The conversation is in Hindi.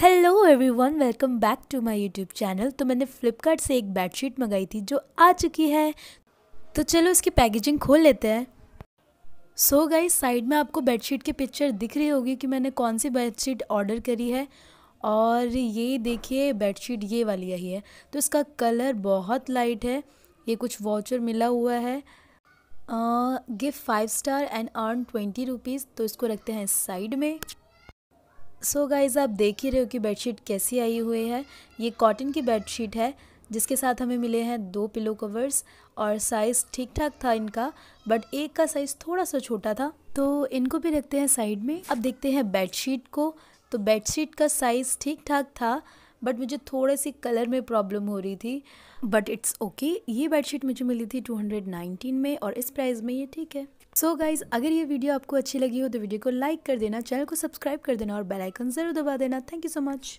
hello everyone welcome back to my YouTube channel तो मैंने फ्लिपकार्ट से एक बेडशीट मंगाई थी जो आ चुकी है तो चलो इसकी पैकेजिंग खोल लेते हैं सो गाइस साइड में आपको बेडशीट की पिक्चर दिख रही होगी कि मैंने कौन सी बेडशीट ऑर्डर करी है और ये देखिए बेडशीट ये वाली यही है तो इसका कलर बहुत लाइट है ये कुछ वाचर मिला हुआ है gift five star and earn twenty rupees तो इसको रखते हैं साइड में सो so गाइज़ आप देख ही रहे हो कि बेडशीट कैसी आई हुई है ये कॉटन की बेडशीट है जिसके साथ हमें मिले हैं दो पिलो कवर्स और साइज़ ठीक ठाक था इनका बट एक का साइज़ थोड़ा सा छोटा था तो इनको भी रखते हैं साइड में अब देखते हैं बेडशीट को तो बेडशीट का साइज़ ठीक ठाक था बट मुझे थोड़े सी कलर में प्रॉब्लम हो रही थी बट इट्स ओके ये बेडशीट मुझे मिली थी 219 में और इस प्राइस में ये ठीक है सो so गाइज अगर ये वीडियो आपको अच्छी लगी हो तो वीडियो को लाइक कर देना चैनल को सब्सक्राइब कर देना और बेलाइकन ज़रूर दबा देना थैंक यू सो मच